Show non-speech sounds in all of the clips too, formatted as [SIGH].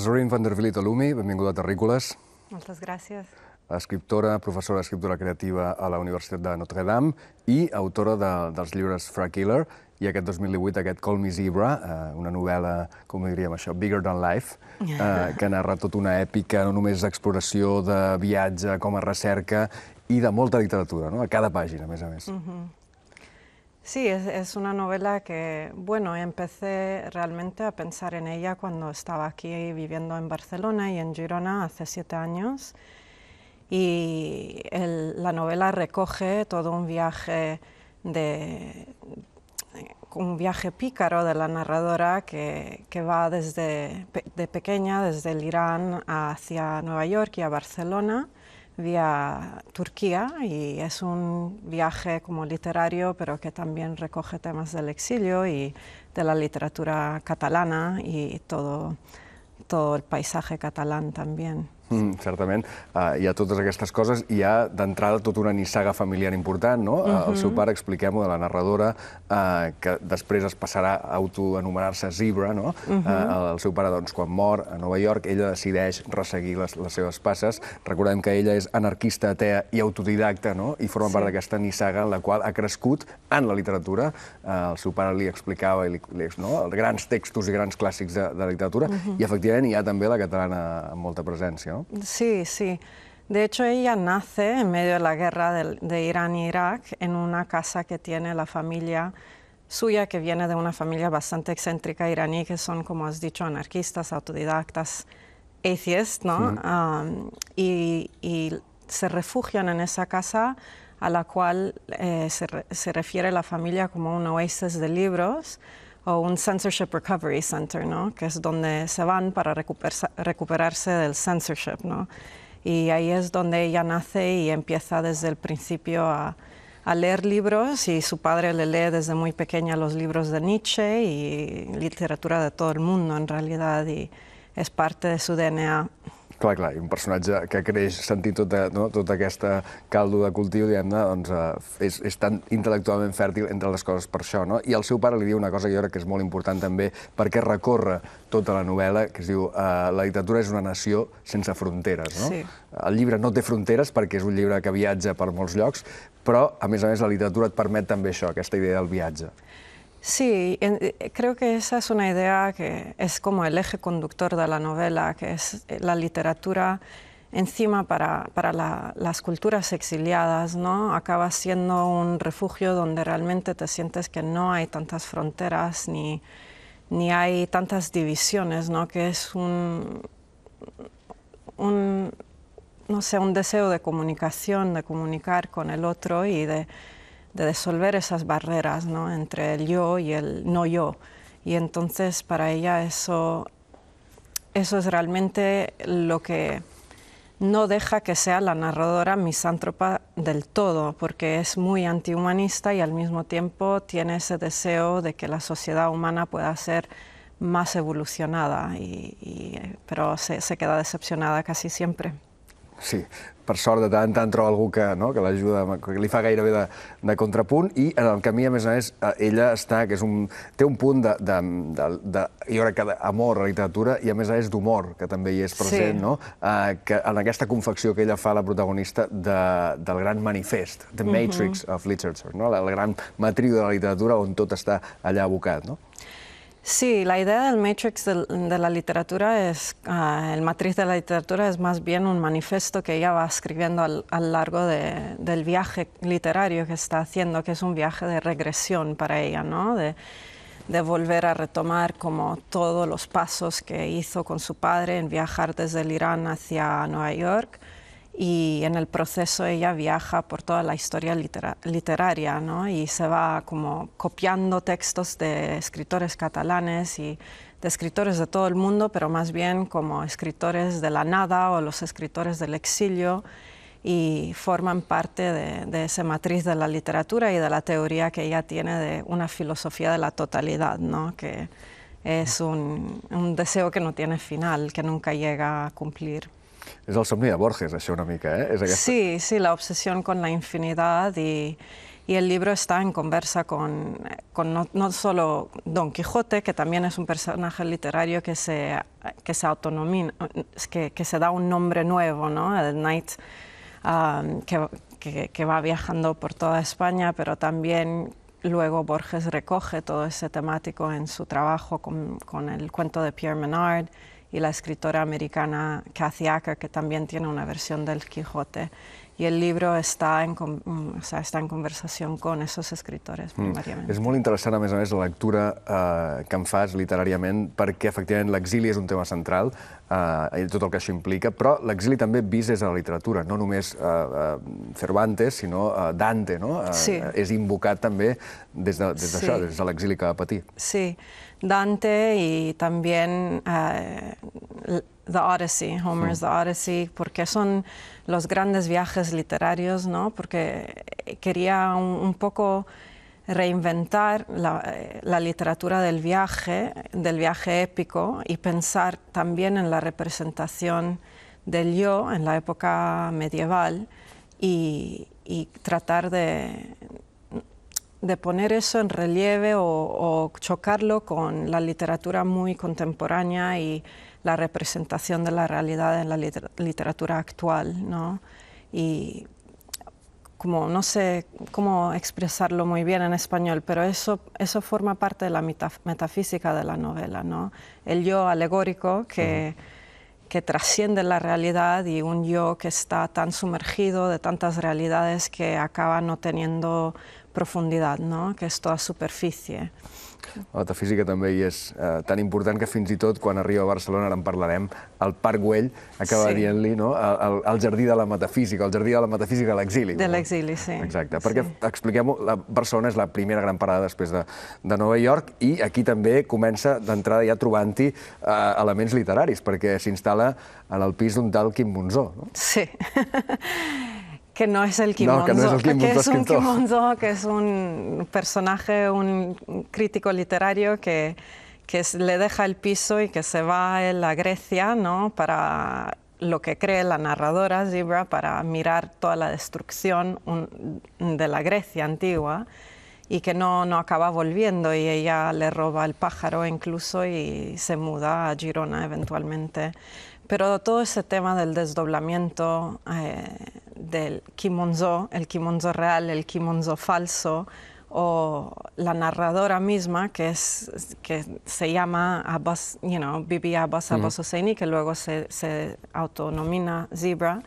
Zorin van der Vliet Alumi, benvinguda a Terrícoles. Moltes gràcies. Escriptora, professora d'escriptura creativa a la Universitat de Notre Dame i autora de, dels llibres Fra Killer i aquest 2018 aquest Call Me Zebra, eh, una novel·la, com diríem això, Bigger Than Life, eh, [LAUGHS] que narra tota una èpica, no només d'exploració, de viatge, com a recerca, i de molta literatura, no? a cada pàgina, a més a més. Mm -hmm. Sí, es, una novela que, bueno, empecé realmente a pensar en ella cuando estaba aquí viviendo en Barcelona y en Girona hace siete años. Y la novela recoge todo un viaje de un viaje pícaro de la narradora que, va desde de pequeña, desde el Irán hacia Nueva York y a Barcelona vía Turquía y es un viaje como literario, pero que también recoge temas del exilio y de la literatura catalana y todo, todo el paisaje catalán también. Mm, certament. Uh, hi ha totes aquestes coses. Hi ha, d'entrada, tota una nissaga familiar important, no? Uh eh, -huh. El seu pare, expliquem-ho, de la narradora, uh, que després es passarà a autoanomenar-se Zebra, no? Uh -huh. uh, el seu pare, doncs, quan mor a Nova York, ella decideix resseguir les, les seves passes. Recordem que ella és anarquista, atea i autodidacta, no? I forma sí. part d'aquesta nissaga en la qual ha crescut en la literatura. Uh, el seu pare li explicava i li, li, no? grans textos i grans clàssics de, de literatura. Uh -huh. I, efectivament, hi ha també la catalana amb molta presència, no? Sí, sí. De hecho, ella nace en medio de la guerra de, Irán e Irak en una casa que tiene la familia suya, que viene de una familia bastante excéntrica iraní, que son, como has dicho, anarquistas, autodidactas, atheists, ¿no? y, se refugian en esa casa a la cual eh, se, se refiere la familia como un oasis de libros o un Censorship Recovery Center, ¿no? que es donde se van para recuperarse del censorship. ¿no? Y ahí es donde ella nace y empieza desde el principio a, a leer libros y su padre le lee desde muy pequeña los libros de Nietzsche y literatura de todo el mundo en realidad y es parte de su DNA. Clar, clar, i un personatge que creix sentint tota, no, tota aquesta caldo de cultiu, diguem-ne, doncs eh, és, és tan intel·lectualment fèrtil entre les coses per això, no? I el seu pare li diu una cosa que jo crec que és molt important també perquè recorre tota la novel·la, que es diu eh, La literatura és una nació sense fronteres, no? Sí. El llibre no té fronteres perquè és un llibre que viatja per molts llocs, però, a més a més, la literatura et permet també això, aquesta idea del viatge. Sí, eh, creo que esa es una idea que es como el eje conductor de la novela, que es eh, la literatura encima para, las culturas exiliadas, ¿no? Acaba siendo un refugio donde realmente te sientes que no hay tantas fronteras ni, ni hay tantas divisiones, ¿no? Que es un, no sé, un deseo de comunicación, de comunicar con el otro y de de disolver esas barreras entre el yo y el no yo. Y entonces para ella eso, eso es realmente lo que no deja que sea la narradora misántropa del todo, porque es muy antihumanista y al mismo tiempo tiene ese deseo de que la sociedad humana pueda ser más evolucionada, eh, pero se queda decepcionada casi siempre. sí, per sort, de tant en tant troba algú que, no, que l'ajuda, que li fa gairebé de, de contrapunt, i en el camí, a més a més, eh, ella està, que és un, té un punt de, de, de, de jo crec que d'amor a la literatura, i a més a més d'humor, que també hi és present, sí. no? Uh, que en aquesta confecció que ella fa la protagonista de, del gran manifest, The Matrix uh -huh. of Literature, no? la, la gran matriu de la literatura on tot està allà abocat, no? Sí, la idea del Matrix de, la literatura es, ah, el matriz de la literatura es más bien un manifiesto que ella va escribiendo a lo largo del viaje literario que está haciendo, que es un viaje de regresión para ella, ¿no? De, de volver a retomar como todos los pasos que hizo con su padre en viajar desde el Irán hacia Nueva York, y en el proceso ella viaja por toda la historia literaria ¿no? y se va como copiando textos de escritores catalanes y de escritores de todo el mundo, pero más bien como escritores de la nada o los escritores del exilio y forman parte de, de esa matriz de la literatura y de la teoría que ella tiene de una filosofía de la totalidad, que es un deseo que no tiene final, que nunca llega a cumplir. Es el somni de Borges, eso, una mica, eh? Sí, sí, la obsesión con la infinidad y... el libro está en conversa con, no, solo Don Quijote, que también es un personaje literario que se, que se que, se da un nombre nuevo, ¿no? el Knight um, que, va viajando por toda España, pero también luego Borges recoge todo ese temático en su trabajo con, con el cuento de Pierre Menard y la escritora americana Kathy Acker, que también tiene una versión del Quijote. Y el libro està en, mm, o sea, está en conversación con esos escritores, primàriament. Mm. És molt interessant, a més a més, la lectura eh, que en fas literàriament, perquè, efectivament, l'exili és un tema central, eh, i tot el que això implica, però l'exili també vist des de la literatura, no només eh, eh Cervantes, sinó eh, Dante, no? Eh, sí. És invocat també des de, des, sí. des de l'exili que va patir. Sí, Dante i també eh, The Odyssey, Homer's The Odyssey, porque son los grandes viajes literarios, ¿no? Porque quería un, poco reinventar la, literatura del viaje, del viaje épico, y pensar también en la representación del yo en la época medieval y, tratar de, de poner eso en relieve o, o chocarlo con la literatura muy contemporánea y la representación de la realidad en la literatura actual, ¿no? Y como, no sé cómo expresarlo muy bien en español, pero eso, eso forma parte de la metafísica de la novela, ¿no? El yo alegórico que... que trasciende la realidad y un yo que está tan sumergido de tantas realidades que acaba no teniendo profundidad, ¿no? que es toda superficie. La metafísica també hi és eh, tan important que fins i tot quan arriba a Barcelona, ara en parlarem, el Parc Güell acaba sí. dient-li no? el, el jardí de la metafísica, el jardí de la metafísica a l'exili. De l'exili, sí. Exacte, perquè sí. expliquem-ho, Barcelona és la primera gran parada després de, de Nova York i aquí també comença d'entrada ja trobant-hi eh, elements literaris, perquè s'instal·la en el pis d'un tal Quim Monzó. No? Sí. [LAUGHS] Que no es el Kimonzo, que, es, un personaje, un crítico literario que, le deja el piso y que se va a la Grecia, ¿no? Para lo que cree la narradora Zebra, para mirar toda la destrucción de la Grecia antigua y que no, no acaba volviendo y ella le roba el pájaro incluso y se muda a Girona eventualmente. Pero todo ese tema del desdoblamiento eh, del kimonzo, el kimonzo real, el kimonzo falso, o la narradora misma, que, que se llama Abbas, Bibi Abbas Abbas que luego se, se, autonomina Zebra.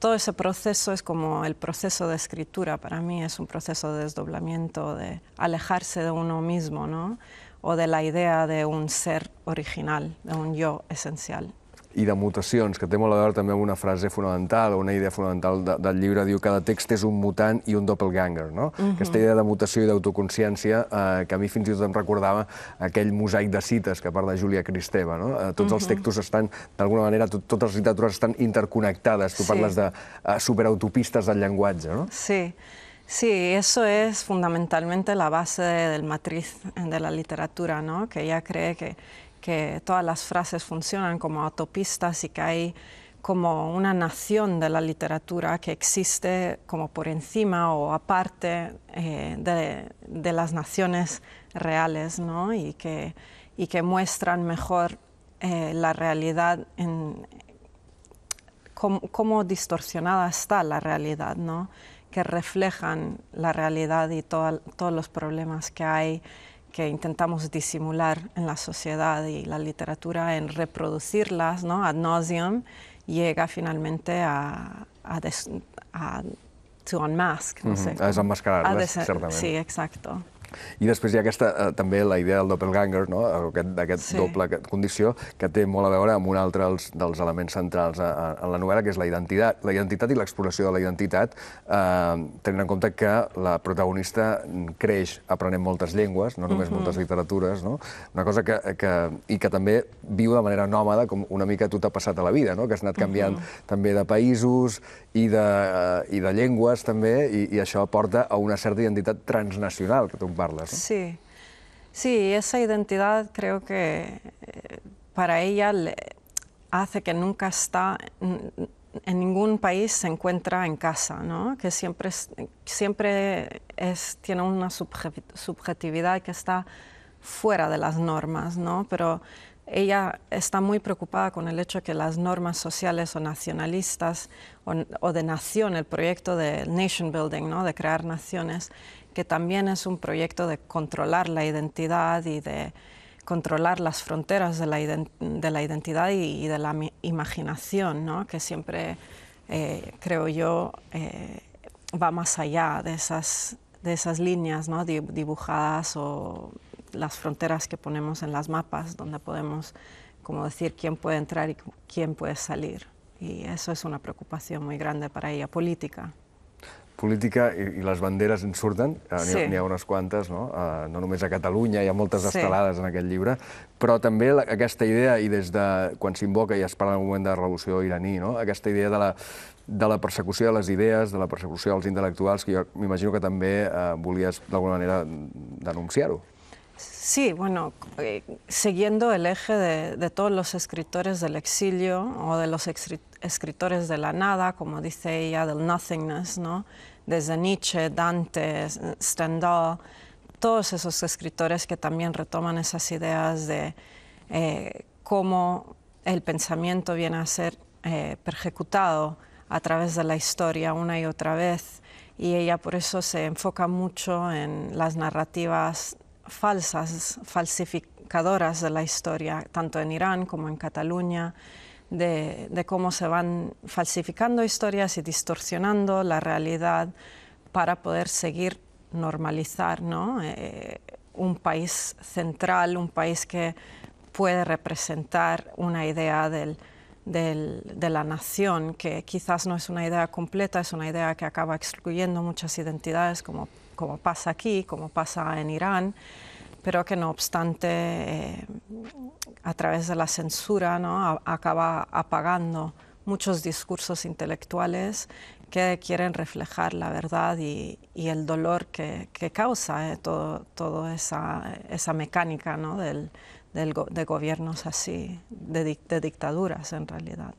Todo ese proceso es como el proceso de escritura, para mí es un proceso de desdoblamiento, de alejarse de uno mismo, ¿no? o de la idea de un ser original, de un yo esencial. i de mutacions, que té molt a veure també amb una frase fonamental, una idea fonamental de, del llibre, diu que cada text és un mutant i un doppelganger, no? Uh mhm. -huh. Aquesta idea de mutació i d'autoconsciència, eh, que a mi fins i tot em recordava aquell mosaic de cites que parla Júlia Cristeva, no? Eh, tots uh -huh. els mhm. textos estan, d'alguna manera, tot, totes les literatures estan interconnectades, tu sí. parles de eh, superautopistes del llenguatge, no? Sí. Sí, eso es fundamentalmente la base del matriz de la literatura, ¿no? que ella cree que que todas las frases funcionan como autopistas y que hay como una nación de la literatura que existe como por encima o aparte eh, de, las naciones reales ¿no? y, que, y que muestran mejor eh, la realidad en cómo, distorsionada está la realidad, ¿no? que reflejan la realidad y todos los problemas que hay que intentamos disimular en la sociedad y la literatura, en reproducirlas ¿no? ad nauseum, llega finalmente a, a, no sé. A Sí, exacto. I després hi ha aquesta, eh, també la idea del doppelganger, no? Eh, aquest, aquest sí. doble condició, que té molt a veure amb un altre dels, dels elements centrals en la novel·la, que és la identitat, la identitat i l'exploració de la identitat, eh, tenint en compte que la protagonista creix aprenent moltes llengües, no només uh -huh. moltes literatures, no? una cosa que, que, i que també viu de manera nòmada, com una mica tu t'ha passat a la vida, no? que has anat canviant uh -huh. també de països i de, eh, i de llengües també, i, i això porta a una certa identitat transnacional, que tu Sí, sí, esa identidad creo que eh, para ella hace que nunca está, en ningún país se encuentra en casa, ¿no? que siempre, siempre tiene una subjetividad que está fuera de las normas, ¿no? pero ella está muy preocupada con el hecho que las normas sociales o nacionalistas o, o de nación, el proyecto de nation building, ¿no? de crear naciones, que también es un proyecto de controlar la identidad y de controlar las fronteras de la, identidad y, de la imaginación, que siempre, eh, creo yo, eh, va más allá de esas, líneas dibujadas o las fronteras que ponemos en las mapas, donde podemos como decir quién puede entrar y quién puede salir. Y eso es una preocupación muy grande para ella, política. política i, i les banderes en surten, eh, n'hi sí. ha unes quantes, no? Uh, no només a Catalunya, hi ha moltes sí. en aquest llibre, però també la, aquesta idea, i des de quan s'invoca i es parla en un moment de la revolució iraní, no? aquesta idea de la, de la persecució de les idees, de la persecució dels intel·lectuals, que jo m'imagino que també eh, volies d'alguna manera denunciar-ho. Sí, bueno, eh, siguiendo el eje de, todos los escritores del exilio o de los escritores de la nada, como dice ella, del nothingness, ¿no? Desde Nietzsche, Dante, Stendhal, todos esos escritores que también retoman esas ideas de eh, cómo el pensamiento viene a ser eh, perjecutado a través de la historia una y otra vez. Y ella por eso se enfoca mucho en las narrativas falsas, falsificadoras de la historia, tanto en Irán como en Cataluña, de, cómo se van falsificando historias y distorsionando la realidad para poder seguir normalizar eh, un país central, un país que puede representar una idea de la nación, que quizás no es una idea completa, es una idea que acaba excluyendo muchas identidades como como pasa aquí, como pasa en Irán, pero que no obstante, eh, a través de la censura, ¿no? acaba apagando muchos discursos intelectuales que quieren reflejar la verdad y, el dolor que, causa eh, todo, toda esa, esa, mecánica ¿no? del, de gobiernos así, de, dictaduras en realidad.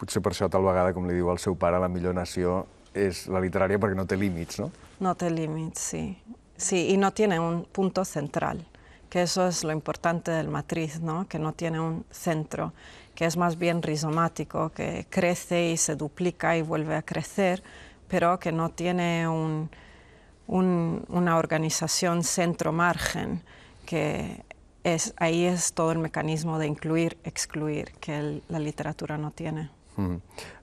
Potser per això tal vegada, como le diu el seu pare, la millor nació es la literaria porque no te límites, ¿no? No te límites, sí. Sí, y no tiene un punto central, que eso es lo importante del matriz, ¿no? Que no tiene un centro, que es más bien rizomático, que crece y se duplica y vuelve a crecer, pero que no tiene un, un, una organización centro-margen, que es, ahí es todo el mecanismo de incluir, excluir, que la literatura no tiene.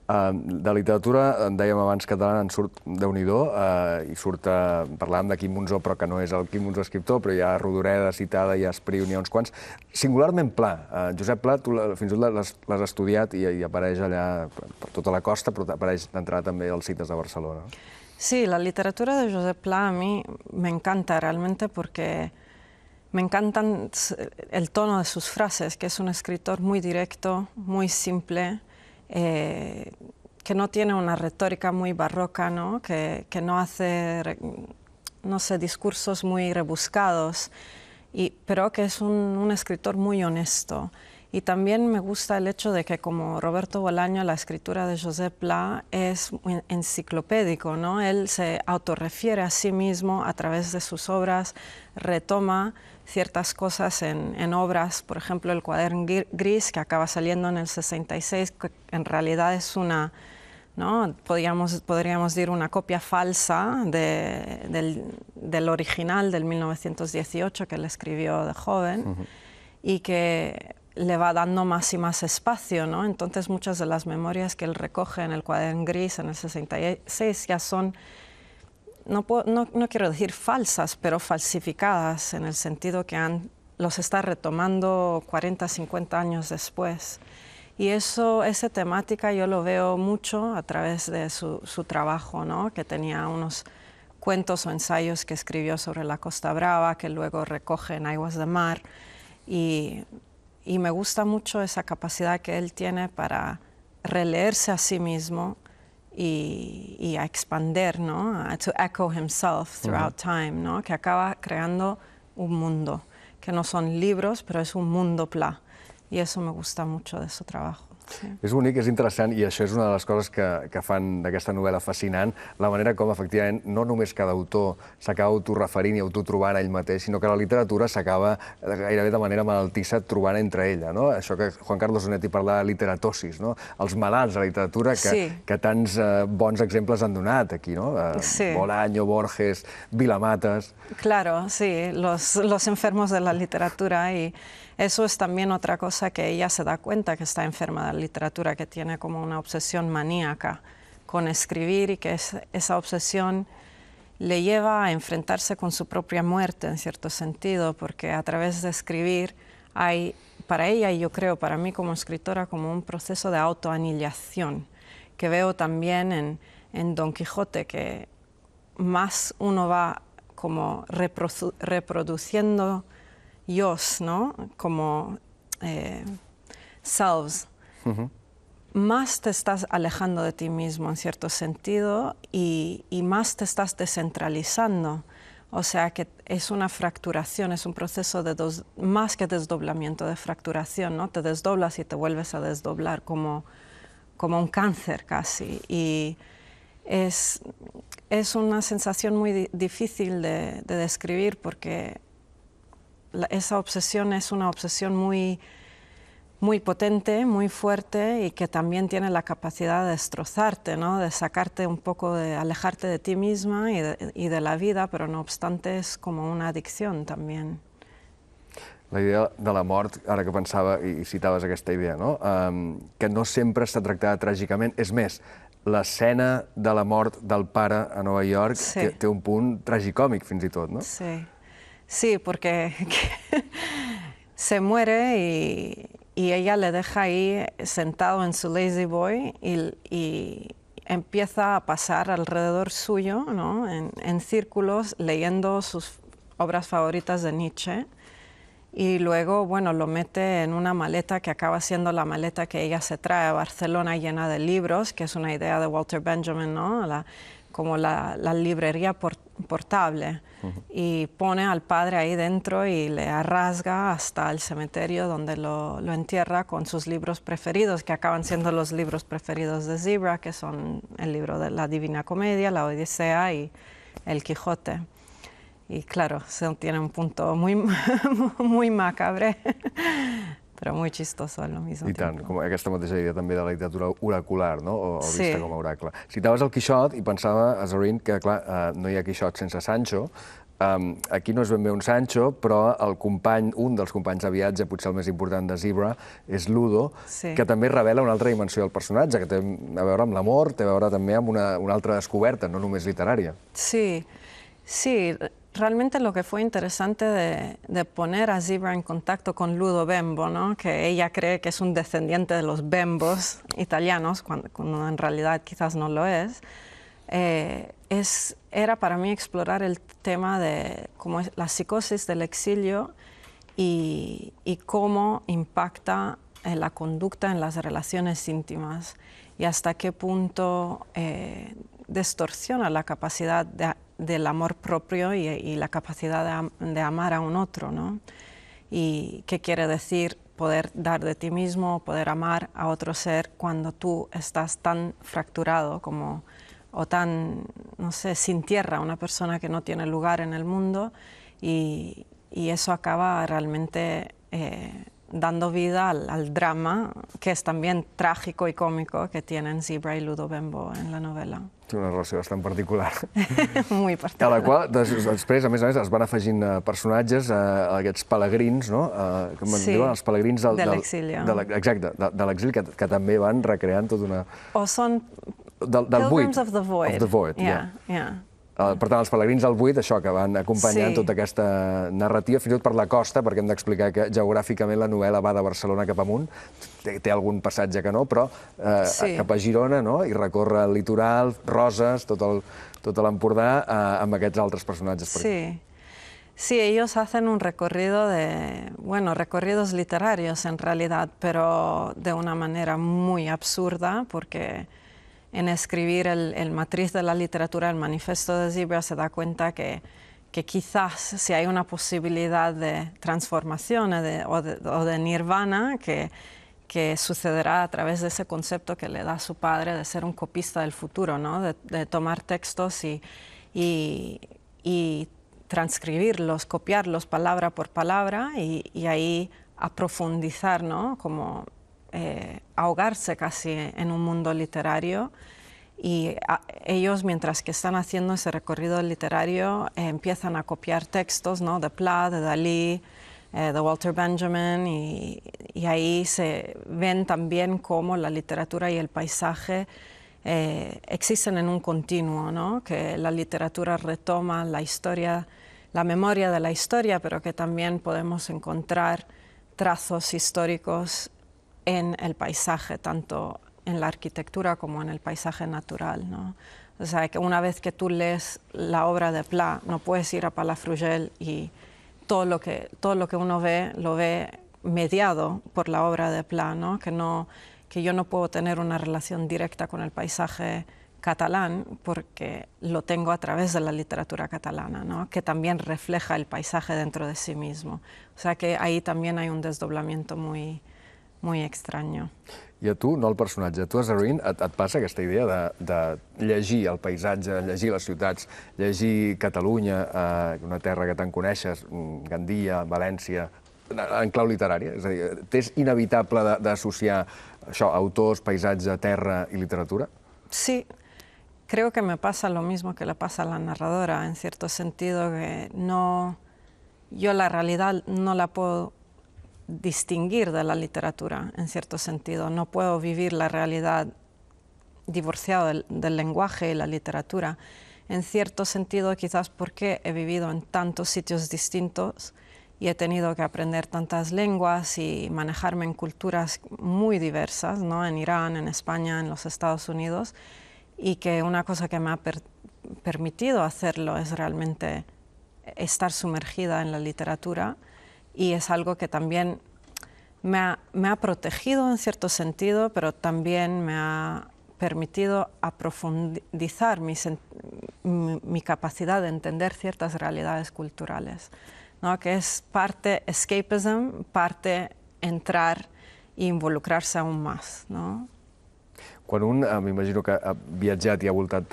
De literatura, en dèiem abans catalana, en surt déu nhi eh, i surt, parlant eh, parlàvem de Quim Monzó, però que no és el Quim Monzó escriptor, però hi ha Rodoreda, Citada, hi ha Espriu, n'hi ha uns quants. Singularment Pla. Eh, Josep Pla, tu fins i tot l'has estudiat i, i apareix allà per tota la costa, però apareix d'entrada també als cites de Barcelona. Sí, la literatura de Josep Pla a mi m'encanta encanta perquè porque me encantan el tono de sus frases, que es un escritor muy directo, muy simple, Eh, que no tiene una retórica muy barroca, ¿no? Que, no hace, no sé, discursos muy rebuscados, pero que es un escritor muy honesto. Y también me gusta el hecho de que como Roberto Bolaño, la escritura de José Pla es enciclopédico, ¿no? Él se autorrefiere a sí mismo a través de sus obras, retoma ciertas cosas en, obras, por ejemplo el cuaderno gris que acaba saliendo en el 66, que en realidad es una, ¿no? Podríamos, podríamos decir una copia falsa del, original del 1918 que él escribió de joven. y que le va dando más y más espacio, ¿no? Entonces muchas de las memorias que él recoge en el cuaderno gris en el 66 ya son, no, no, quiero decir falsas, pero falsificadas en el sentido que han, los está retomando 40, 50 años después. Y eso, esa temática yo lo veo mucho a través de su, trabajo, ¿no? Que tenía unos cuentos o ensayos que escribió sobre la Costa Brava, que luego recoge en Aguas de Mar. Y y me gusta mucho esa capacidad que él tiene para releerse a sí mismo y, a expander, ¿no? To echo himself throughout time, ¿no? Que acaba creando un mundo, que no son libros, pero es un mundo pla. Y eso me gusta mucho de su trabajo. Sí. És bonic, és interessant, i això és una de les coses que, que fan d'aquesta novel·la fascinant, la manera com, efectivament, no només cada autor s'acaba autorreferint i autotrobant ell mateix, sinó que la literatura s'acaba eh, gairebé de manera malaltissa trobant entre ella, no? Això que Juan Carlos Onetti parla de literatosis, no? Els malalts de la literatura que, sí. que tants eh, bons exemples han donat aquí, no? Eh, sí. Bolaño, Borges, Vilamates... Claro, sí, los, los enfermos de la literatura i... Y... Eso es también otra cosa que ella se da cuenta que está enferma de la literatura, que tiene como una obsesión maníaca con escribir y que esa obsesión le lleva a enfrentarse con su propia muerte en cierto sentido, porque a través de escribir hay para ella y yo creo para mí como escritora como un proceso de autoanillación que veo también en, Don Quijote, que más uno va como reproduciendo yos, ¿no? Como eh, selves. Más te estás alejando de ti mismo en cierto sentido y, más te estás descentralizando. O sea que es una fracturación, es un proceso de más que desdoblamiento, de fracturación, ¿no? Te desdoblas y te vuelves a desdoblar como, como un cáncer casi. Y es, es una sensación muy difícil de, describir porque esa obsesión es una obsesión muy, muy potente, muy fuerte y que también tiene la capacidad de destrozarte, ¿no? de sacarte un poco, de alejarte de ti misma y de, y de la vida, pero no obstante es como una adicción también. La idea de la mort, ara que pensava i citaves aquesta idea, no? Um, que no sempre està tractada tràgicament. És més, l'escena de la mort del pare a Nova York sí. té, té un punt tragicòmic, fins i tot, no? Sí. Sí, porque [LAUGHS] se muere y, ella le deja ahí sentado en su lazy boy y, empieza a pasar alrededor suyo, ¿no? en, círculos, leyendo sus obras favoritas de Nietzsche. Y luego, bueno, lo mete en una maleta que acaba siendo la maleta que ella se trae a Barcelona llena de libros, que es una idea de Walter Benjamin, ¿no? La, como la, librería portable y pone al padre ahí dentro y le arrasga hasta el cementerio donde lo, entierra con sus libros preferidos, que acaban siendo los libros preferidos de Zebra, que son el libro de la Divina Comedia, la Odisea y el Quijote. Y claro, se tiene un punto muy, [LAUGHS] muy macabre. però molt xistoso al mismo I tant, com aquesta mateixa idea també de la literatura oracular, no? o, o vista sí. com a oracle. Citaves el Quixot i pensava, Azorín, que clar, eh, no hi ha Quixot sense Sancho, Um, aquí no és ben bé un Sancho, però el company, un dels companys de viatge, potser el més important de Zebra, és Ludo, sí. que també revela una altra dimensió del personatge, que té a veure amb l'amor, té a veure també amb una, una altra descoberta, no només literària. Sí, sí, Realmente lo que fue interesante de, poner a Zebra en contacto con Ludo Bembo, ¿no? que ella cree que es un descendiente de los Bembos italianos, cuando, en realidad quizás no lo es, eh, es, era para mí explorar el tema de cómo es la psicosis del exilio y, cómo impacta en eh, la conducta en las relaciones íntimas y hasta qué punto eh, distorsiona la capacidad de del amor propio y, la capacidad de, amar a un otro, ¿no? Y qué quiere decir poder dar de ti mismo, poder amar a otro ser cuando tú estás tan fracturado como o tan, no sé, sin tierra, una persona que no tiene lugar en el mundo y, eso acaba realmente eh, dando vida al, al, drama, que es también trágico y cómico, que tienen Zebra y Ludo Bembo en la novela. Té una relació bastant particular. [LAUGHS] Muy particular. A la qual, després, a més a més, es van afegint eh, personatges, eh, aquests pelegrins, no? Eh, com sí, diuen, els pelegrins del, de l'exili. Eh. Exacte, de, de l'exili, que, que també van recreant tota una... O són del, del Pilgrims buit. of the Void. Of the Void, yeah. yeah. yeah. Eh, per tant, els pelegrins al buit, això, que van acompanyant sí. tota aquesta narrativa, fins i tot per la costa, perquè hem d'explicar que geogràficament la novel·la va de Barcelona cap amunt, té, té algun passatge que no, però eh, sí. cap a Girona, no?, i recorre el litoral, Roses, tot el, tot l'Empordà, eh, amb aquests altres personatges per sí. aquí. Sí, ellos hacen un recorrido de, bueno, recorridos literarios en realidad, pero de una manera muy absurda, porque en escribir el, matriz de la literatura, el manifiesto de Zibia, se da cuenta que, que quizás si hay una posibilidad de transformación o, de, nirvana que, que, sucederá a través de ese concepto que le da su padre de ser un copista del futuro, ¿no? de, tomar textos y, y, y, transcribirlos, copiarlos palabra por palabra y, ahí a profundizar, ¿no? como eh, ahogarse casi en un mundo literario y ah, ellos mientras que están haciendo ese recorrido literario empiezan a copiar textos ¿no? de Pla, de Dalí, eh, de Walter Benjamin y, ahí se ven también cómo la literatura y el paisaje eh, existen en un continuo, ¿no? que la literatura retoma la historia, la memoria de la historia, pero que también podemos encontrar trazos históricos en el paisaje, tanto en la arquitectura como en el paisaje natural. ¿no? O sea, que una vez que tú lees la obra de Pla, no puedes ir a Palafrugell y todo lo que, todo lo que uno ve lo ve mediado por la obra de Pla, ¿no? Que, no, que yo no puedo tener una relación directa con el paisaje catalán porque lo tengo a través de la literatura catalana, ¿no? que también refleja el paisaje dentro de sí mismo. O sea que ahí también hay un desdoblamiento muy, muy extraño. I a tu, no el personatge, a tu, Azarine, et, et passa aquesta idea de, de llegir el paisatge, llegir les ciutats, llegir Catalunya, eh, una terra que tant coneixes, mm, Gandia, València, en clau literària? És a dir, t'és inevitable d'associar això, autors, paisatge, terra i literatura? Sí, creo que me pasa lo mismo que le pasa a la narradora, en cierto sentido que no... Yo la realidad no la puedo distinguir de la literatura, en cierto sentido. No puedo vivir la realidad divorciado del, lenguaje y la literatura. En cierto sentido, quizás porque he vivido en tantos sitios distintos y he tenido que aprender tantas lenguas y manejarme en culturas muy diversas, ¿no? en Irán, en España, en los Estados Unidos, y que una cosa que me ha permitido hacerlo es realmente estar sumergida en la literatura y es algo que también me ha, me ha, protegido en cierto sentido, pero también me ha permitido aprofundizar mi, mi, capacidad de entender ciertas realidades culturales, ¿no? que es parte escapism, parte entrar e involucrarse aún más. ¿no? Quan un, ah, imagino que ha viajado y ha voltat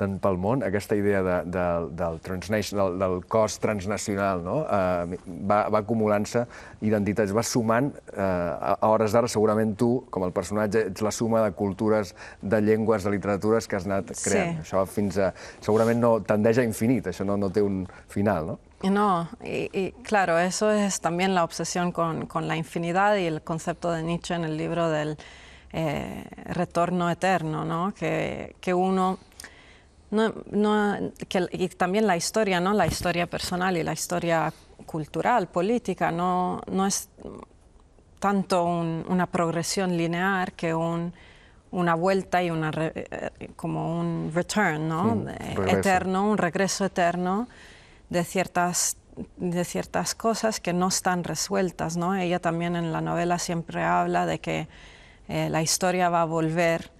tant pel món, aquesta idea de, de, del, transnational, del, del cos transnacional no? eh, va, va acumulant-se identitats, va sumant, eh, a hores d'ara segurament tu, com el personatge, ets la suma de cultures, de llengües, de literatures que has anat creant. Sí. Això fins a... Segurament no tendeix a infinit, això no, no té un final, no? No, y, y, claro, eso es también la obsesión con, con, la infinidad y el concepto de Nietzsche en el libro del eh, retorno eterno, ¿no? que, que uno no, y también la historia, ¿no? La historia personal y la historia cultural, política, no, no es tanto una progresión lineal que un, una vuelta y una eh, como un return, eh, eterno, un regreso eterno de ciertas de ciertas cosas que no están resueltas, Ella también en la novela siempre habla de que eh, la historia va a volver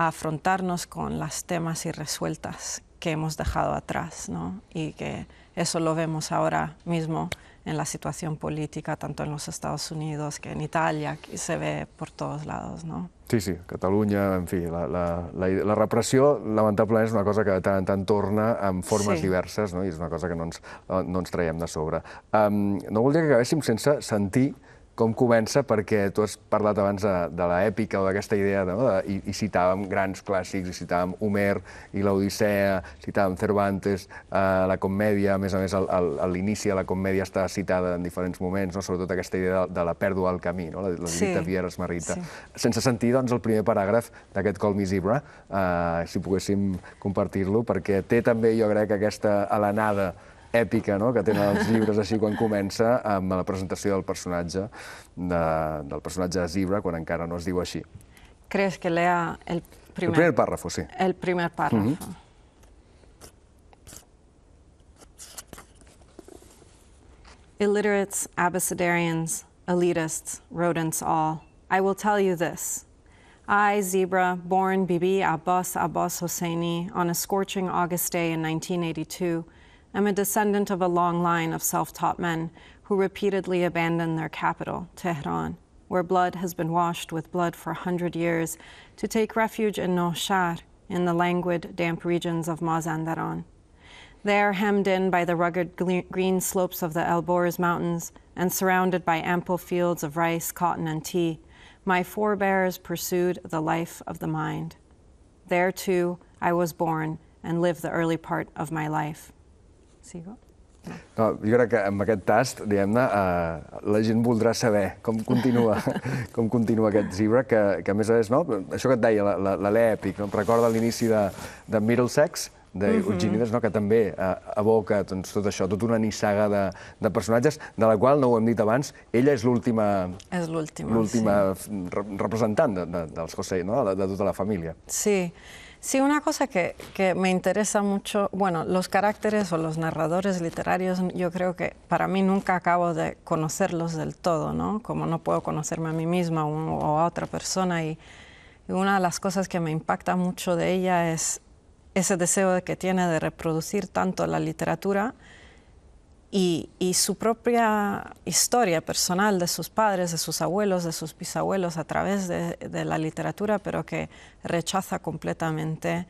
a afrontarnos con las temas irresueltas que hemos dejado atrás, ¿no? Y que eso lo vemos ahora mismo en la situación política, tanto en los Estados Unidos que en Italia, que se ve por todos lados, ¿no? Sí, sí, Catalunya, en fi, la, la, la, la repressió, lamentablement, és una cosa que de tant en tant torna en formes sí. diverses, no? i és una cosa que no ens, no ens traiem de sobre. Um, no voldria que acabéssim sense sentir com comença, perquè tu has parlat abans de, de l'èpica o d'aquesta idea, no? De, i, i citàvem grans clàssics, i citàvem Homer i l'Odissea, citàvem Cervantes, eh, la comèdia, a més a més, a l'inici de la comèdia està citada en diferents moments, no? sobretot aquesta idea de, de la pèrdua al camí, no? la, la sí. dita Vieres Sí. Sense sentir, doncs, el primer paràgraf d'aquest Call Me Zebra, eh, si poguéssim compartir-lo, perquè té també, jo crec, aquesta alenada èpica no? que tenen els llibres així quan comença amb la presentació del personatge, de, del personatge de Zebra, quan encara no es diu així. ¿Crees que lea el primer... El primer pàrrafo, sí. El primer pàrrafo. Mm -hmm. Illiterates, abecedarians, elitists, rodents all, I will tell you this. I, Zebra, born Bibi Abbas Abbas Hosseini on a scorching August day in 1982, I'm a descendant of a long line of self taught men who repeatedly abandoned their capital, Tehran, where blood has been washed with blood for a hundred years, to take refuge in Noshar, in the languid, damp regions of Mazandaran. There, hemmed in by the rugged green slopes of the Elborz Mountains and surrounded by ample fields of rice, cotton, and tea, my forebears pursued the life of the mind. There, too, I was born and lived the early part of my life. Sigo? No. jo crec que amb aquest tast, diguem-ne, eh, la gent voldrà saber com continua, [LAUGHS] com continua aquest llibre, que, que a més a més, no? això que et deia, l'alè èpic, no? recorda l'inici de, de Middlesex, d'Eugenides, mhm. mm -hmm. no? que també eh, evoca doncs, tot això, tota una nissaga de, de personatges, de la qual, no ho hem dit abans, ella és l'última... És l'última, sí. L'última representant de, de, dels José, no? de, de tota la família. Sí. Sí, una cosa que, me interesa mucho, bueno, los caracteres o los narradores literarios, yo creo que para mí nunca acabo de conocerlos del todo, ¿no? Como no puedo conocerme a mí misma o, a otra persona y, una de las cosas que me impacta mucho de ella es ese deseo que tiene de reproducir tanto la literatura y, su propia historia personal de sus padres, de sus abuelos, de sus bisabuelos a través de, la literatura, pero que rechaza completamente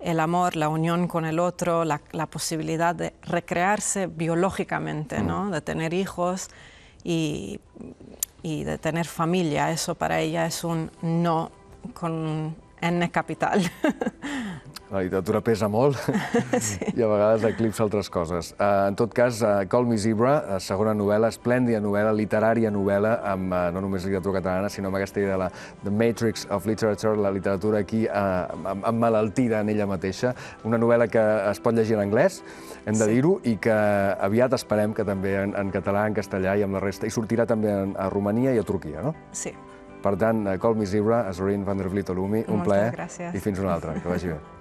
el amor, la unión con el otro, la, posibilidad de recrearse biológicamente, mm. de tener hijos y, y de tener familia. Eso para ella es un no con en capital. [LAUGHS] La literatura pesa molt [LAUGHS] sí. i a vegades eclipsa altres coses. Eh, en tot cas, eh, Call Me Zebra, eh, segona novel·la, esplèndida novel·la, literària novel·la, amb no només literatura catalana, sinó amb aquesta idea de la The Matrix of Literature, la literatura aquí uh, emmalaltida en ella mateixa. Una novel·la que es pot llegir en anglès, hem de sí. dir-ho, i que aviat esperem que també en, en català, en castellà i amb la resta, i sortirà també en, a Romania i a Turquia, no? Sí. Per tant, eh, Call Me Van der Vliet, Olumi, un Moltes plaer gràcies. i fins una altra. Que vagi bé.